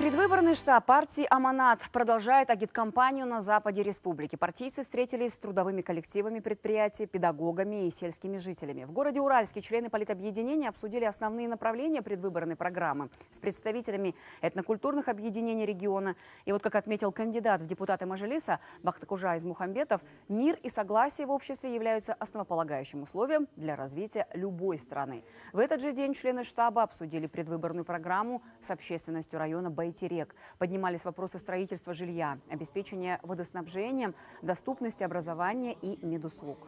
Предвыборный штаб партии «Аманат» продолжает агиткампанию на западе республики. Партийцы встретились с трудовыми коллективами предприятий, педагогами и сельскими жителями. В городе Уральске члены политобъединения обсудили основные направления предвыборной программы с представителями этнокультурных объединений региона. И вот как отметил кандидат в депутаты Мажилиса Бахтакужа из Мухамбетов, мир и согласие в обществе являются основополагающим условием для развития любой страны. В этот же день члены штаба обсудили предвыборную программу с общественностью района Байкал сети рек. Поднимались вопросы строительства жилья, обеспечения водоснабжением, доступности образования и медуслуг.